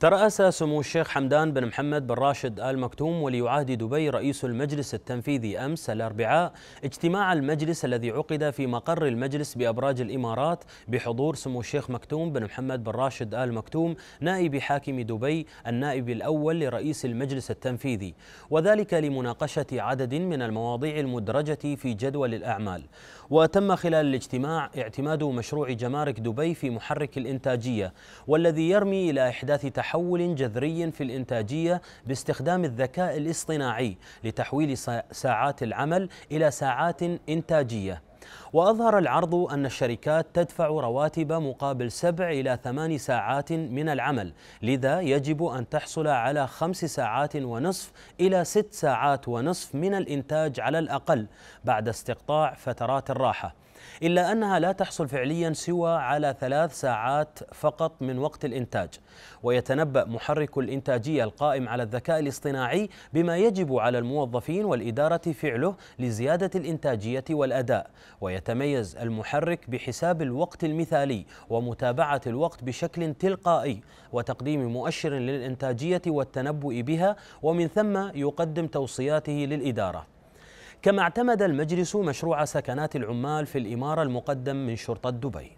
ترأس سمو الشيخ حمدان بن محمد بن راشد آل مكتوم ولي عهد دبي رئيس المجلس التنفيذي أمس الأربعاء اجتماع المجلس الذي عقد في مقر المجلس بأبراج الإمارات بحضور سمو الشيخ مكتوم بن محمد بن راشد آل مكتوم نائب حاكم دبي النائب الأول لرئيس المجلس التنفيذي وذلك لمناقشة عدد من المواضيع المدرجة في جدول الأعمال وتم خلال الاجتماع اعتماد مشروع جمارك دبي في محرك الإنتاجية والذي يرمي إلى إحداث تحديد تحول جذري في الإنتاجية باستخدام الذكاء الاصطناعي لتحويل ساعات العمل إلى ساعات إنتاجية وأظهر العرض أن الشركات تدفع رواتب مقابل سبع إلى ثمان ساعات من العمل لذا يجب أن تحصل على خمس ساعات ونصف إلى ست ساعات ونصف من الإنتاج على الأقل بعد استقطاع فترات الراحة إلا أنها لا تحصل فعليا سوى على ثلاث ساعات فقط من وقت الإنتاج ويتنبأ محرك الإنتاجية القائم على الذكاء الاصطناعي بما يجب على الموظفين والإدارة فعله لزيادة الإنتاجية والأداء ويتميز المحرك بحساب الوقت المثالي ومتابعة الوقت بشكل تلقائي وتقديم مؤشر للإنتاجية والتنبؤ بها ومن ثم يقدم توصياته للإدارة كما اعتمد المجلس مشروع سكنات العمال في الإمارة المقدم من شرطة دبي